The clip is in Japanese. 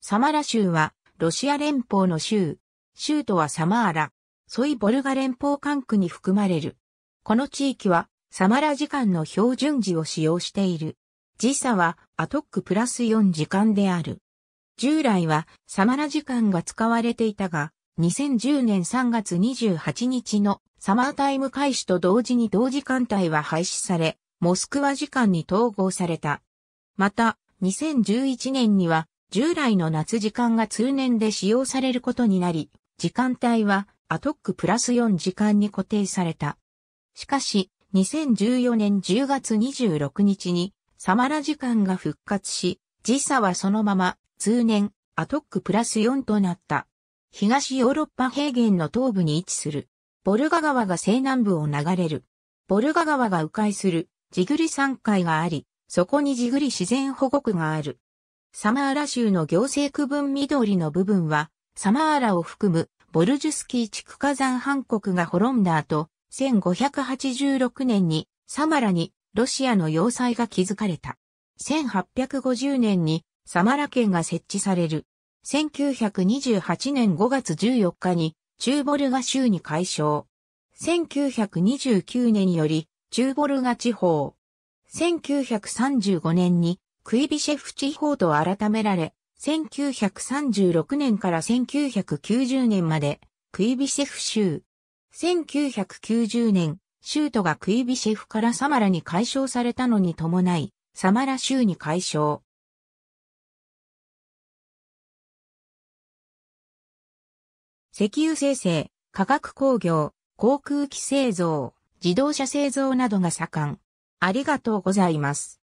サマラ州は、ロシア連邦の州。州都はサマーラ。ソイボルガ連邦管区に含まれる。この地域は、サマラ時間の標準時を使用している。時差は、アトックプラス4時間である。従来は、サマラ時間が使われていたが、2010年3月28日のサマータイム開始と同時に同時間帯は廃止され、モスクワ時間に統合された。また、2011年には従来の夏時間が通年で使用されることになり、時間帯はアトックプラス4時間に固定された。しかし、2014年10月26日にサマラ時間が復活し、時差はそのまま通年アトックプラス4となった。東ヨーロッパ平原の東部に位置する。ボルガ川が西南部を流れる。ボルガ川が迂回するジグリ山海があり、そこにジグリ自然保護区がある。サマーラ州の行政区分緑の部分は、サマーラを含むボルジュスキー地区火山半国が滅んだ後、1586年にサマラにロシアの要塞が築かれた。1850年にサマラ県が設置される。1928年5月14日に中ボルガ州に解消。1929年より中ボルガ地方。1935年にクイビシェフ地方と改められ、1936年から1990年まで、クイビシェフ州。1990年、州都がクイビシェフからサマラに解消されたのに伴い、サマラ州に解消。石油生成、化学工業、航空機製造、自動車製造などが盛ん。ありがとうございます。